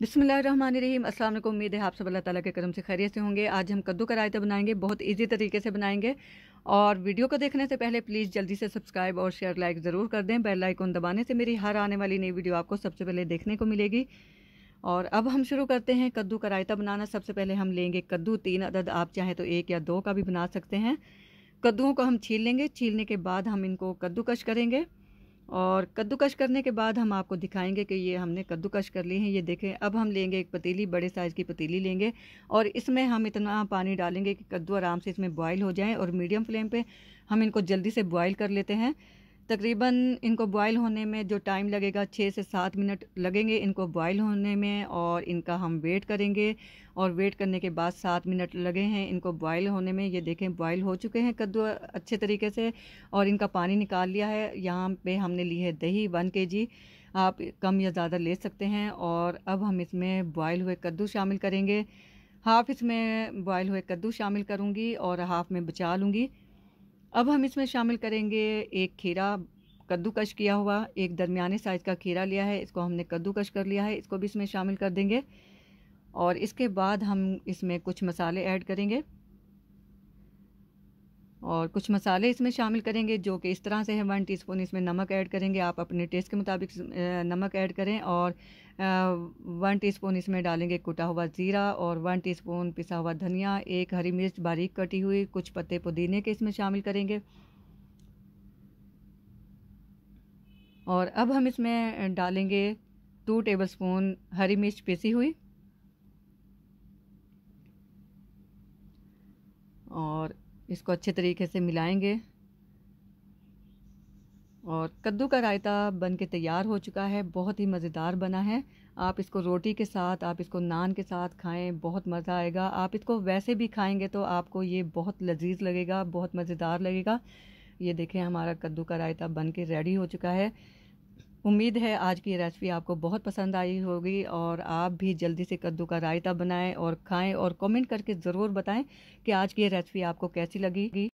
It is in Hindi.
बिसमीम अस्सलाम वालेकुम उम्मीद है आप सब अल्लाह ताला के करम से खैरियत से होंगे आज हम कद्दू का रायता बनाएंगे बहुत इजी तरीके से बनाएंगे और वीडियो को देखने से पहले प्लीज़ जल्दी से सब्सक्राइब और शेयर लाइक ज़रूर कर दें बेल आइकन दबाने से मेरी हर आने वाली नई वीडियो आपको सबसे पहले देखने को मिलेगी और अब हम शुरू करते हैं कद्दू का रायता बनाना सबसे पहले हम लेंगे कद्दू तीन अदद आप चाहें तो एक या दो का भी बना सकते हैं कद्दूओं को हम छील लेंगे छीलने के बाद हम इनको कद्दूकश करेंगे और कद्दूकश करने के बाद हम आपको दिखाएंगे कि ये हमने कद्दूकश कर ली है ये देखें अब हम लेंगे एक पतीली बड़े साइज़ की पतीली लेंगे और इसमें हम इतना पानी डालेंगे कि कद्दू आराम से इसमें बॉयल हो जाए और मीडियम फ्लेम पे हम इनको जल्दी से बॉयल कर लेते हैं तकरीबन इनको बॉयल होने में जो टाइम लगेगा छः से सात मिनट लगेंगे इनको बॉयल होने में और इनका हम वेट करेंगे और वेट करने के बाद सात मिनट लगे हैं इनको बॉयल होने में ये देखें बॉयल हो चुके हैं कद्दू अच्छे तरीके से और इनका पानी निकाल लिया है यहाँ पे हमने ली है दही वन के जी आप कम या ज़्यादा ले सकते हैं और अब हम इसमें बॉयल हुए कद्दू शामिल करेंगे हाफ़ इसमें बॉयल हुए कद्दू शामिल करूँगी और हाफ़ में बचा लूँगी अब हम इसमें शामिल करेंगे एक खीरा कद्दूकश किया हुआ एक दरमियाने साइज़ का खीरा लिया है इसको हमने कद्दूकश कर लिया है इसको भी इसमें शामिल कर देंगे और इसके बाद हम इसमें कुछ मसाले ऐड करेंगे और कुछ मसाले इसमें शामिल करेंगे जो कि इस तरह से है वन टीस्पून इसमें नमक ऐड करेंगे आप अपने टेस्ट के मुताबिक नमक ऐड करें और वन टीस्पून इसमें डालेंगे कुटा हुआ ज़ीरा और वन टीस्पून पिसा हुआ धनिया एक हरी मिर्च बारीक कटी हुई कुछ पत्ते पुदीने के इसमें शामिल करेंगे और अब हम इसमें डालेंगे टू स्पून हरी मिर्च पिसी हुई और इसको अच्छे तरीके से मिलाएंगे और कद्दू का रायता बन के तैयार हो चुका है बहुत ही मज़ेदार बना है आप इसको रोटी के साथ आप इसको नान के साथ खाएं बहुत मज़ा आएगा आप इसको वैसे भी खाएंगे तो आपको ये बहुत लजीज लगेगा बहुत मज़ेदार लगेगा ये देखें हमारा कद्दू का रायता बन के रेडी हो चुका है उम्मीद है आज की रेसिपी आपको बहुत पसंद आई होगी और आप भी जल्दी से कद्दू का रायता बनाएं और खाएं और कमेंट करके ज़रूर बताएं कि आज की रेसिपी आपको कैसी लगेगी